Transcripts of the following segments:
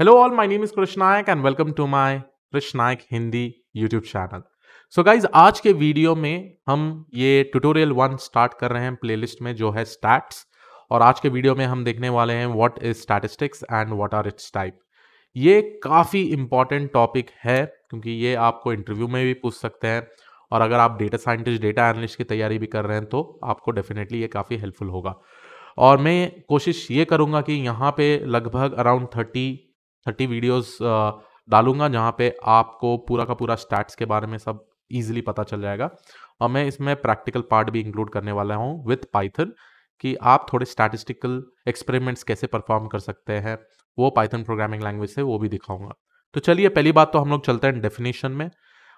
hello all my name is Krishnayak and welcome to my Krishnayak Hindi YouTube channel so guys आज के video में हम ये ट्यूटोरियल वन स्टार्ट कर रहे हैं प्लेलिस्ट में जो है स्टैट्स और आज के वीडियो में हम देखने वाले हैं what is statistics and what are its type ये काफ़ी इंपॉर्टेंट टॉपिक है क्योंकि ये आपको इंटरव्यू में भी पूछ सकते हैं और अगर आप डेटा साइंटिस्ट डेटा एनालिस्ट की तैयारी भी कर रहे हैं तो आपको डेफिनेटली ये काफ़ी हेल्पफुल होगा और मैं कोशिश ये करूँगा कि यहाँ पे लगभग अराउंड थर्टी थर्टी वीडियोस डालूंगा जहाँ पे आपको पूरा का पूरा स्टैट्स के बारे में सब इजीली पता चल जाएगा और मैं इसमें प्रैक्टिकल पार्ट भी इंक्लूड करने वाला हूँ विथ पाइथन कि आप थोड़े स्टैटिस्टिकल एक्सपेरिमेंट्स कैसे परफॉर्म कर सकते हैं वो पाइथन प्रोग्रामिंग लैंग्वेज से वो भी दिखाऊंगा तो चलिए पहली बात तो हम लोग चलते हैं डेफिनेशन में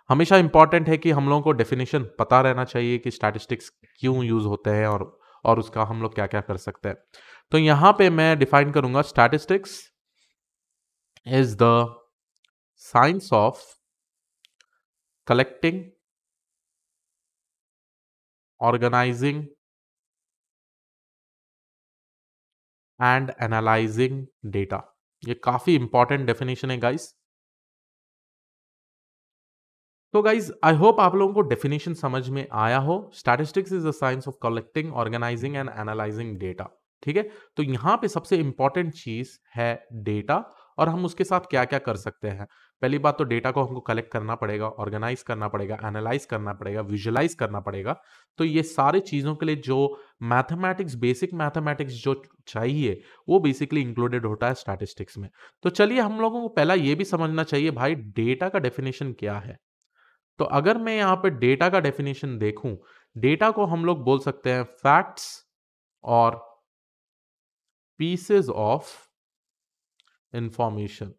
हमेशा इंपॉर्टेंट है कि हम लोगों को डेफिनेशन पता रहना चाहिए कि स्टैटिस्टिक्स क्यों यूज़ होते हैं और और उसका हम लोग क्या क्या कर सकते हैं तो यहाँ पे मैं डिफाइन करूंगा statistics is the science of collecting, organizing, and analysing data ये काफी इंपॉर्टेंट डेफिनेशन है गाइस तो गाइज आई होप आप लोगों को डेफिनेशन समझ में आया हो statistics is the science of collecting organising and analysing data ठीक है तो यहां पे सबसे इंपॉर्टेंट चीज है डेटा और हम उसके साथ क्या क्या कर सकते हैं पहली बात तो डेटा को हमको कलेक्ट करना पड़ेगा ऑर्गेनाइज करना पड़ेगा एनालाइज करना पड़ेगा विजुअलाइज करना पड़ेगा तो ये सारे चीज़ों के लिए जो मैथमेटिक्स बेसिक मैथमेटिक्स जो चाहिए वो बेसिकली इंक्लूडेड होता है स्टैटिस्टिक्स में तो चलिए हम लोगों को पहला ये भी समझना चाहिए भाई डेटा का डेफिनेशन क्या है तो अगर मैं यहाँ पर डेटा का डेफिनेशन देखूँ डेटा को हम लोग बोल सकते हैं फैक्ट्स और पीसेज ऑफ इंफॉर्मेशन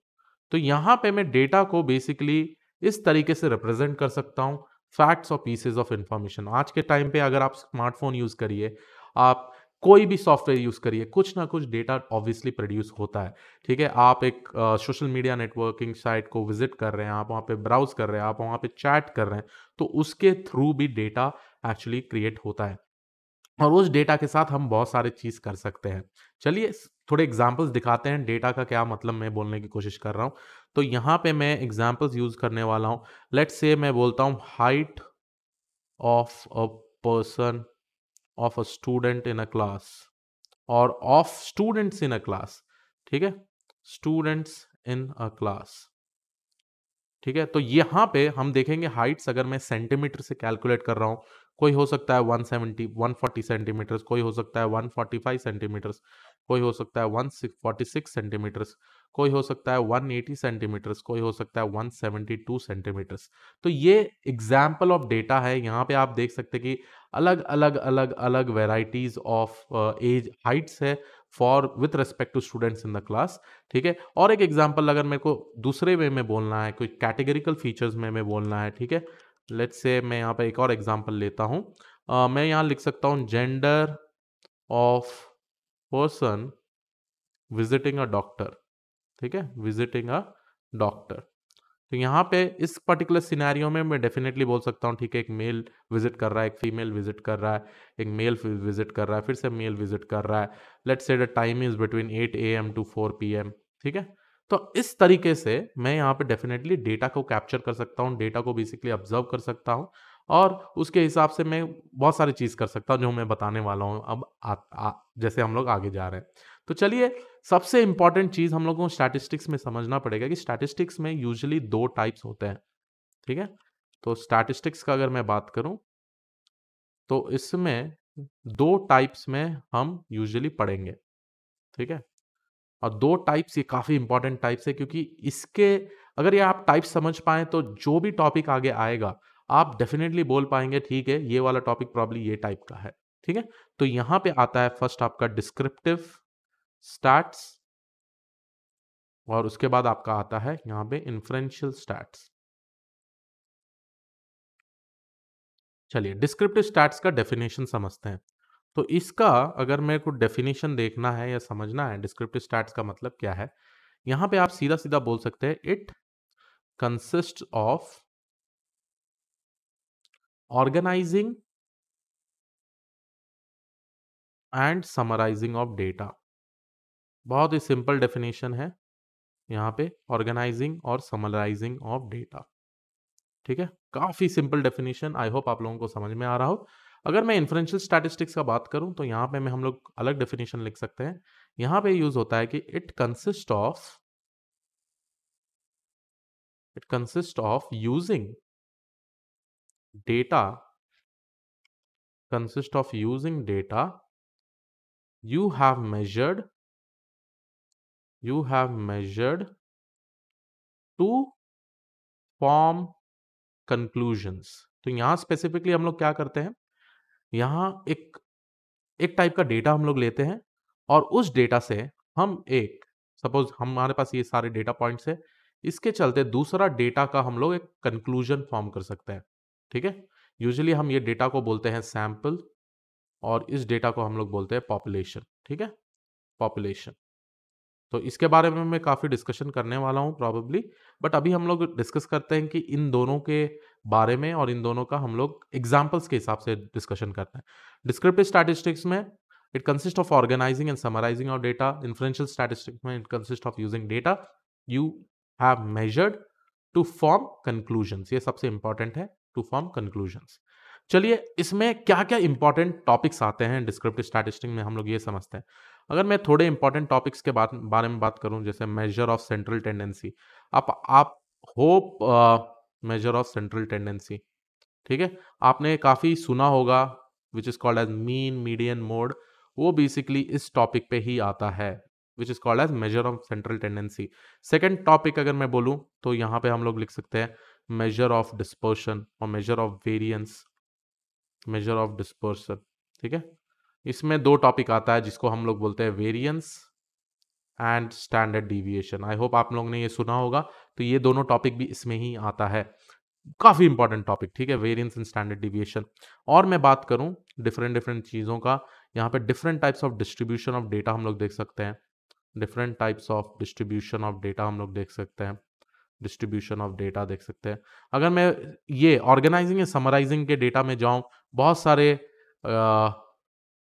तो यहाँ पे मैं डेटा को बेसिकली इस तरीके से रिप्रेजेंट कर सकता हूँ फैक्ट्स और पीसेज ऑफ इंफॉर्मेशन आज के टाइम पे अगर आप स्मार्टफोन यूज़ करिए आप कोई भी सॉफ्टवेयर यूज़ करिए कुछ ना कुछ डेटा ऑब्वियसली प्रोड्यूस होता है ठीक है आप एक सोशल मीडिया नेटवर्किंग साइट को विजिट कर रहे हैं आप वहाँ पे ब्राउज कर रहे हैं आप वहाँ पे चैट कर रहे हैं तो उसके थ्रू भी डेटा एक्चुअली क्रिएट होता है और उस डेटा के साथ हम बहुत सारे चीज़ कर सकते हैं चलिए थोड़े एग्जाम्पल्स दिखाते हैं डेटा का क्या मतलब मैं बोलने की कोशिश कर रहा हूँ तो यहाँ पे मैं एग्जाम्पल्स यूज़ करने वाला हूँ लेट से मैं बोलता हूँ height of a person of a student in a class और of students in a class ठीक है स्टूडेंट्स इन अ क्लास ठीक है तो यहाँ पे हम देखेंगे हाइट्स अगर मैं सेंटीमीटर से कैलकुलेट कर रहा हूँ कोई हो सकता है 170 140 सेंटीमीटर्स कोई हो सकता है 145 सेंटीमीटर्स कोई हो सकता है 146 सेंटीमीटर्स कोई हो सकता है 180 सेंटीमीटर्स कोई हो सकता है 172 सेंटीमीटर्स तो ये एग्जाम्पल ऑफ डेटा है यहाँ पे आप देख सकते कि अलग अलग अलग अलग वेराइटीज ऑफ एज हाइट्स है for with respect to students in the class ठीक है और एक एग्जाम्पल अगर मेरे को दूसरे वे में बोलना है कोई कैटेगरिकल फीचर्स में मैं बोलना है ठीक है लेट से मैं यहाँ पर एक और एग्जाम्पल लेता हूँ uh, मैं यहाँ लिख सकता हूँ gender of person visiting a doctor ठीक है विजिटिंग अ डॉक्टर तो यहाँ पे इस पर्टिकुलर सिनेरियो में मैं डेफिनेटली बोल सकता हूँ ठीक है एक मेल विजिट कर रहा है एक फीमेल विजिट कर रहा है एक मेल विजिट कर रहा है फिर से मेल विजिट कर रहा है let's say the time is between eight A M to four P M ठीक है तो इस तरीके से मैं यहाँ पे डेफिनेटली डेटा को कैप्चर कर सकता हूँ डेटा को बेसिकली ऑब्जर्व कर सकता हूँ और उसके हिसाब से मैं बहुत सारी चीज़ कर सकता हूँ जो मैं बताने वाला हूँ अब आ, आ, जैसे हम लोग आगे जा रहे हैं तो चलिए सबसे इम्पॉर्टेंट चीज़ हम लोगों को स्टैटिस्टिक्स में समझना पड़ेगा कि स्टैटिस्टिक्स में यूजली दो टाइप्स होते हैं ठीक है तो स्टैटिस्टिक्स का अगर मैं बात करूँ तो इसमें दो टाइप्स में हम यूजली पढ़ेंगे ठीक है और दो टाइप्स ये काफ़ी इंपॉर्टेंट टाइप्स है क्योंकि इसके अगर ये आप टाइप समझ पाएँ तो जो भी टॉपिक आगे आएगा आप डेफिनेटली बोल पाएंगे ठीक है ये वाला टॉपिक प्रॉब्ली ये टाइप का है ठीक है तो यहाँ पे आता है फर्स्ट आपका डिस्क्रिप्टिव स्टैट्स और उसके बाद आपका आता है यहाँ पे इन्फ्लुएंशियल स्टैट्स चलिए डिस्क्रिप्टिव स्टैट्स का डेफिनेशन समझते हैं तो इसका अगर मेरे को डेफिनेशन देखना है या समझना है डिस्क्रिप्टिव स्टैट्स का मतलब क्या है यहां पे आप सीधा सीधा बोल सकते हैं it consist of organising and summarising of data बहुत ही सिंपल डेफिनेशन है यहाँ पे ऑर्गेनाइजिंग और समराइजिंग ऑफ डेटा ठीक है काफ़ी सिंपल डेफिनेशन आई होप आप लोगों को समझ में आ रहा हो अगर मैं इन्फ्लुएंशियल स्टैटिस्टिक्स का बात करूं तो यहाँ पे मैं हम लोग अलग डेफिनेशन लिख सकते हैं यहाँ पे यूज होता है कि it consist of it consist of using data consist of using data you have measured you have measured to form conclusions तो यहां स्पेसिफिकली हम लोग क्या करते हैं यहाँ एक एक टाइप का डेटा हम लोग लेते हैं और उस डेटा से हम एक सपोज हमारे पास ये सारे डेटा पॉइंट्स है इसके चलते दूसरा डेटा का हम लोग एक कंक्लूजन फॉर्म कर सकते हैं ठीक है यूजली हम ये डेटा को बोलते हैं सैम्पल और इस डेटा को हम लोग बोलते हैं पॉपुलेशन ठीक है पॉपुलेशन तो इसके बारे में मैं काफ़ी डिस्कशन करने वाला हूँ प्रॉबेबली बट अभी हम लोग डिस्कस करते हैं कि इन दोनों के बारे में और इन दोनों का हम लोग एग्जाम्पल्स के हिसाब से डिस्कशन करते हैं डिस्क्रिप्टिव स्टैटिस्टिक्स में it consist of organising and summarising of data influential statistics में it consist of using data you have measured to form conclusion ये सबसे इंपॉर्टेंट है टू फॉर्म कंक्लूजन चलिए इसमें क्या क्या इंपॉर्टेंट टॉपिक्स आते हैं डिस्क्रिप्टिव स्टैटिस्टिक में हम लोग ये समझते हैं अगर मैं थोड़े इंपॉर्टेंट टॉपिक्स के बारे में बात करूं जैसे मेजर ऑफ सेंट्रल टेंडेंसी आप आप hope measure of central tendency ठीक है आपने काफ़ी सुना होगा which is called as mean median mode वो बेसिकली इस टॉपिक पे ही आता है which is called as measure of central tendency second topic अगर मैं बोलूँ तो यहाँ पे हम लोग लिख सकते हैं मेजर ऑफ डिस्पर्शन और measure of variance measure of dispersion ठीक है इसमें दो टॉपिक आता है जिसको हम लोग बोलते हैं variance and standard deviation I hope आप लोग ने ये सुना होगा तो ये दोनों टॉपिक भी इसमें ही आता है काफ़ी इंपॉर्टेंट टॉपिक ठीक है वेरियंस एंड स्टैंडर्ड डिविएशन और मैं बात करूँ डिफरेंट डिफरेंट चीज़ों का यहाँ पे different types of distribution of data हम लोग देख सकते हैं different types of distribution of data हम लोग देख सकते हैं डिस्ट्रीब्यूशन ऑफ डेटा देख सकते हैं अगर मैं ये ऑर्गेनाइजिंग या समराइजिंग के डेटा में जाऊँ बहुत सारे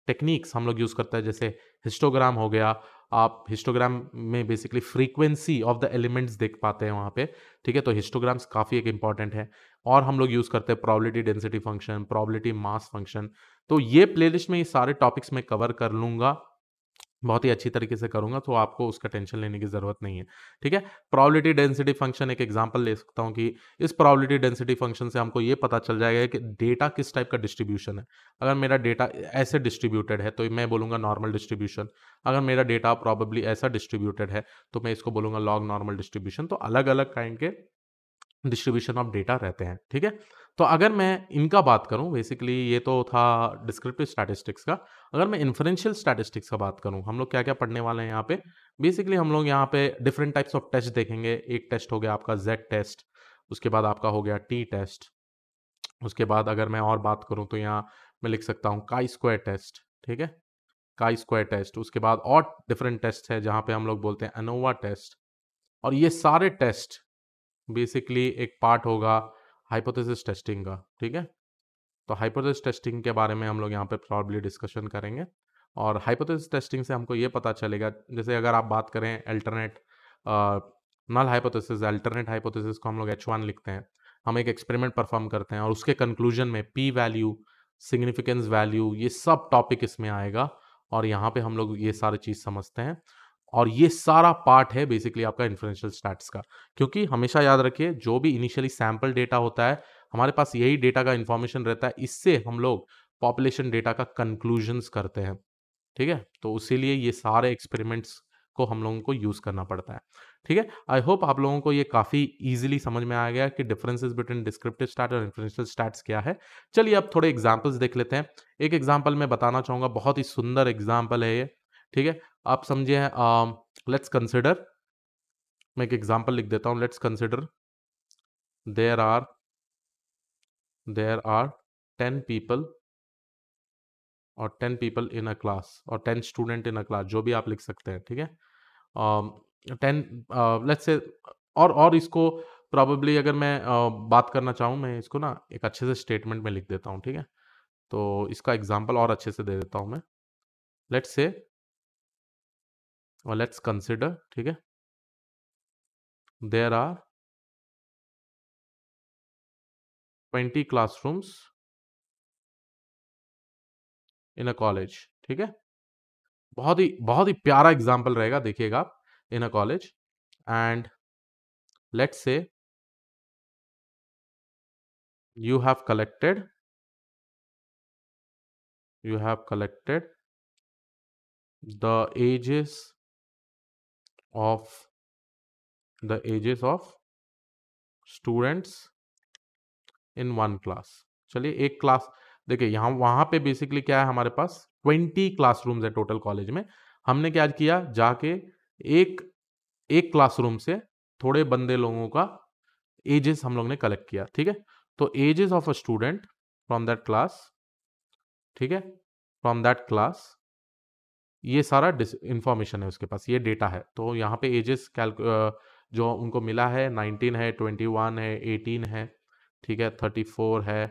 टेक्निक्स हम लोग यूज़ करते हैं जैसे हिस्टोग्राम हो गया आप हिस्टोग्राम में basically frequency of the elements देख पाते हैं वहाँ पे ठीक है तो हिस्टोग्राम्स काफ़ी एक इंपॉर्टेंट है और हम लोग यूज़ करते हैं probability density function probability mass function तो ये प्लेलिस्ट में ये सारे टॉपिक्स मैं कवर कर लूँगा बहुत ही अच्छी तरीके से करूंगा तो आपको उसका टेंशन लेने की ज़रूरत नहीं है ठीक है प्रॉबिलिटी डेंसिटी फंक्शन एक एग्जांपल ले सकता हूँ कि इस प्रॉबिलिटी डेंसिटी फंक्शन से हमको ये पता चल जाएगा कि डेटा किस टाइप का डिस्ट्रीब्यूशन है अगर मेरा डेटा ऐसे डिस्ट्रीब्यूटेड है तो मैं बोलूँगा नॉर्मल डिस्ट्रीब्यूशन अगर मेरा डेटा प्रॉबेबली ऐसा डिस्ट्रीब्यूटेड है तो मैं इसको बोलूँगा लॉग नॉर्मल डिस्ट्रीब्यूशन तो अलग अलग काइंड के डिस्ट्रीब्यूशन ऑफ डेटा रहते हैं ठीक है तो अगर मैं इनका बात करूं बेसिकली ये तो था डिस्क्रिप्टिव स्टैटिस्टिक्स का अगर मैं इन्फ्रेंशियल स्टैटिस्टिक्स का बात करूं हम लोग क्या क्या पढ़ने वाले हैं यहाँ पे बेसिकली हम लोग यहाँ पे डिफरेंट टाइप्स ऑफ टेस्ट देखेंगे एक टेस्ट हो गया आपका जेड टेस्ट उसके बाद आपका हो गया टी टेस्ट उसके बाद अगर मैं और बात करूँ तो यहाँ मैं लिख सकता हूँ काई स्क्वायर टेस्ट ठीक है काई स्क्वायर टेस्ट उसके बाद और डिफरेंट टेस्ट है जहाँ पे हम लोग बोलते हैं अनोवा टेस्ट और ये सारे टेस्ट बेसिकली एक पार्ट होगा हाइपोथेसिस टेस्टिंग का ठीक है तो हाइपोथेसिस टेस्टिंग के बारे में हम लोग यहाँ पे प्रॉब्ली डिस्कशन करेंगे और हाइपोथेसिस टेस्टिंग से हमको ये पता चलेगा जैसे अगर आप बात करें alternate null hypothesis alternate hypothesis को हम लोग एच वन लिखते हैं हम एक एक्सपेरिमेंट परफॉर्म करते हैं और उसके कंक्लूजन में पी वैल्यू सिग्निफिकेंस वैल्यू ये सब टॉपिक इसमें आएगा और यहाँ पे हम लोग ये सारी चीज़ समझते हैं और ये सारा पार्ट है बेसिकली आपका इन्फ्लुएंशियल स्टैट्स का क्योंकि हमेशा याद रखिए जो भी इनिशियली सैंपल डेटा होता है हमारे पास यही डेटा का इन्फॉर्मेशन रहता है इससे हम लोग पॉपुलेशन डेटा का कंक्लूजन्स करते हैं ठीक है तो उसी ये सारे एक्सपेरिमेंट्स को हम लोगों को यूज़ करना पड़ता है ठीक है आई होप आप लोगों को ये काफ़ी इजीली समझ में आ गया कि डिफरेंसेस बिटवीन डिस्क्रिप्टिव स्टार्ट और इन्फ्लुएंशियल स्टार्ट क्या है चलिए अब थोड़े एग्जाम्पल्स देख लेते हैं एक एग्जाम्पल मैं बताना चाहूंगा बहुत ही सुंदर एग्जाम्पल है ये ठीक है आप समझे लेट्स कंसिडर मैं एक एग्जाम्पल लिख देता हूँ let's consider there are there are ten people और ten people in a class और ten student in a class जो भी आप लिख सकते हैं ठीक है टेन लेट्स से और और इसको प्रॉबेबली अगर मैं uh, बात करना चाहूँ मैं इसको ना एक अच्छे से स्टेटमेंट में लिख देता हूँ ठीक है तो इसका एग्जाम्पल और अच्छे से दे देता हूँ मैं लेट्स से और लेट्स कंसिडर ठीक है there are twenty classrooms in a college ठीक है बहुत ही बहुत ही प्यारा एग्जाम्पल रहेगा देखिएगा आप in a college and let's say you have collected you have collected the ages of the ages of students in one class चलिए एक क्लास देखिए यहाँ वहां पे बेसिकली क्या है हमारे पास ट्वेंटी क्लासरूम्स है टोटल कॉलेज में हमने क्या किया जाके एक एक क्लासरूम से थोड़े बंदे लोगों का एजेस हम लोग ने कलेक्ट किया ठीक है तो ages of a student from that class ठीक है फ्रॉम दैट क्लास ये सारा इंफॉर्मेशन है उसके पास ये डेटा है तो यहाँ पे एजेस कैलकु जो उनको मिला है 19 है 21 है 18 है ठीक है 34 है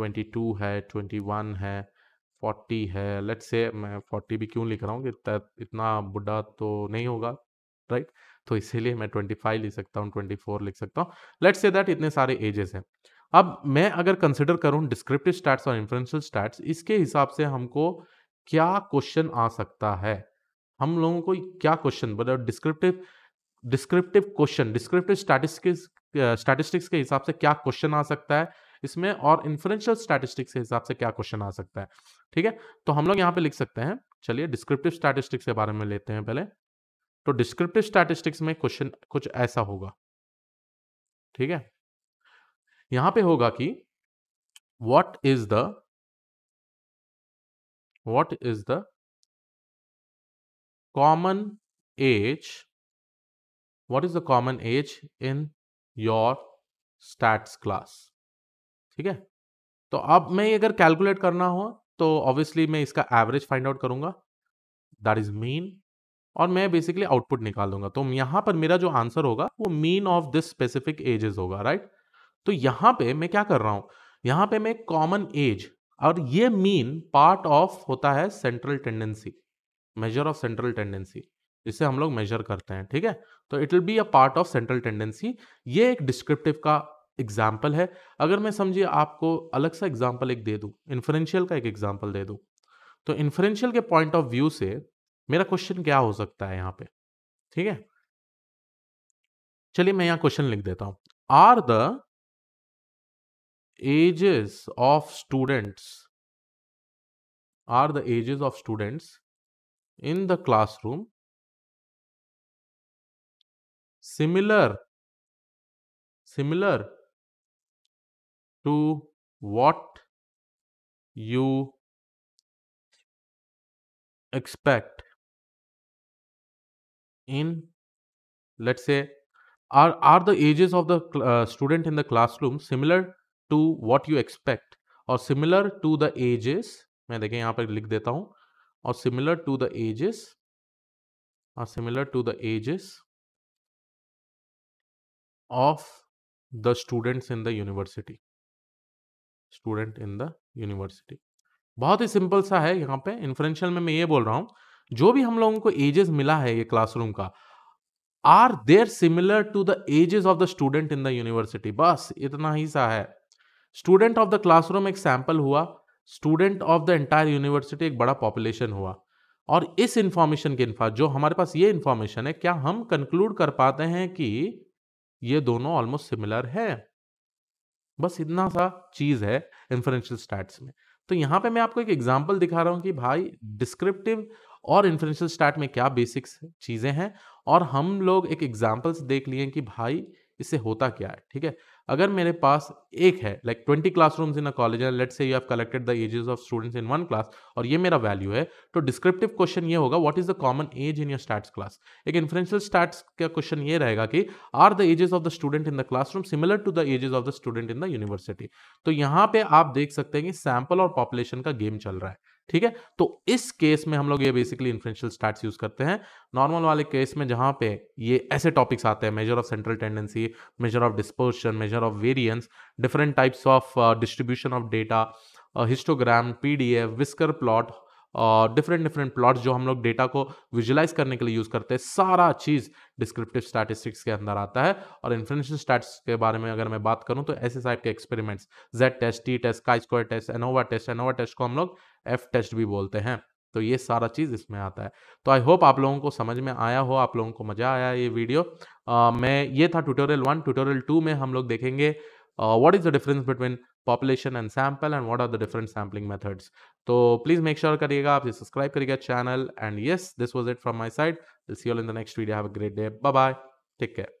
22 है 21 है 40 है लेट से मैं 40 भी क्यों लिख रहा हूँ कि इतना बुढ़ा तो नहीं होगा राइट तो इसीलिए मैं 25 लिख सकता हूँ 24 लिख सकता हूँ लेट से दैट इतने सारे एजेस हैं अब मैं अगर कंसिडर करूँ डिस्क्रिप्टिव स्टैट्स और इन्फ्लुएंशियल स्टैट्स इसके हिसाब से हमको क्या क्वेश्चन आ सकता है हम लोगों को क्या क्वेश्चन मतलब descriptive descriptive question descriptive statistics statistics के हिसाब से क्या क्वेश्चन आ सकता है इसमें और इन्फ्लुएंशियल स्टैटिस्टिक्स के हिसाब से क्या क्वेश्चन आ सकता है ठीक है तो हम लोग यहाँ पे लिख सकते हैं चलिए डिस्क्रिप्टिव स्टैटिस्टिक्स के बारे में लेते हैं पहले तो डिस्क्रिप्टिव स्टैटिस्टिक्स में क्वेश्चन कुछ ऐसा होगा ठीक है यहाँ पे होगा कि what is the what is the common age what is the common age in your stats class ठीक है तो अब मैं अगर कैलकुलेट करना हो तो ऑब्वियसली मैं इसका एवरेज फाइंड आउट करूंगा दैट इज मीन और मैं बेसिकली आउटपुट निकाल दूंगा तो यहां पर मेरा जो आंसर होगा वो mean of this specific ages होगा राइट तो यहाँ पे मैं क्या कर रहा हूँ यहां पे मैं कॉमन एज और ये मीन पार्ट ऑफ होता है central tendency measure of central tendency जिसे हम लोग मेजर करते हैं ठीक है तो it will be a part of central tendency ये एक डिस्क्रिप्टिव का एग्जाम्पल है अगर मैं समझिए आपको अलग सा एग्जाम्पल एक दे दूँ इन्फ्लुएंशियल का एक एग्जाम्पल दे दूँ तो इन्फ्लुएंशियल के पॉइंट ऑफ व्यू से मेरा क्वेश्चन क्या हो सकता है यहाँ पे ठीक है चलिए मैं यहाँ क्वेश्चन लिख देता हूँ are the ages of students are the ages of students in the classroom similar similar to what you expect in let's say are are the ages of the uh, student in the classroom similar to what you expect और similar to the ages मैं देखें यहाँ पर लिख देता हूँ और similar to the ages और similar to the ages of the students in the university student in the university बहुत ही सिंपल सा है यहाँ पे इन्फ्लुएंशियल में मैं ये बोल रहा हूँ जो भी हम लोगों को एजेस मिला है ये क्लासरूम का are there similar to the ages of the student in the university बस इतना ही सा है स्टूडेंट ऑफ द क्लासरूम एक सैंपल हुआ student of the entire university एक बड़ा पॉपुलेशन हुआ और इस इंफॉर्मेशन के इन्फा जो हमारे पास ये इन्फॉर्मेशन है क्या हम कंक्लूड कर पाते हैं कि ये दोनों ऑलमोस्ट सिमिलर है बस इतना सा चीज है इन्फ्रेंशियल स्टैट्स में तो यहाँ पे मैं आपको एक एग्जाम्पल दिखा रहा हूँ कि भाई डिस्क्रिप्टिव और इन्फ्रेंशियल स्टैट में क्या बेसिक्स चीज़ें हैं और हम लोग एक एग्जाम्पल्स देख लिए कि भाई इससे होता क्या है ठीक है अगर मेरे पास एक है like twenty classrooms in a college है let say you have collected the ages of students in one class और ये मेरा वैल्यू है तो डिस्क्रिप्टिव क्वेश्चन ये होगा what is the common age in your stats class एक इन्फ्रेंशियल स्टैट्स का क्वेश्चन ये रहेगा कि are the ages of the student in the classroom similar to the ages of the student in the university तो यहाँ पे आप देख सकते हैं कि सैम्पल और पॉपुलेशन का गेम चल रहा है ठीक है तो इस केस में हम लोग ये बेसिकली इन्फ्लुएंशियल स्टार्ट यूज करते हैं नॉर्मल वाले केस में जहां पे ये ऐसे टॉपिक्स आते हैं measure of central tendency measure of dispersion measure of variance different types of distribution of data histogram PDF whisker plot different different plots जो हम लोग डेटा को विजुलाइज करने के लिए यूज़ करते हैं सारा चीज़ डिस्क्रिप्टिव स्टैटिस्टिक्स के अंदर आता है और इन्फ्लेशन स्टैट्स के बारे में अगर मैं बात करूँ तो ऐसे टाइप के experiments Z test T test chi square test ANOVA test ANOVA test को हम लोग एफ टेस्ट भी बोलते हैं तो ये सारा चीज़ इसमें आता है तो आई होप आप लोगों को समझ में आया हो आप लोगों को मज़ा आया ये वीडियो आ, मैं ये था ट्यूटोरियल वन ट्यूटोरियल टू में हम लोग देखेंगे Uh, what is the difference between population and sample and what are the different sampling methods so please make sure kariega you subscribe kariega channel and yes this was it from my side we'll see you all in the next video have a great day bye bye take care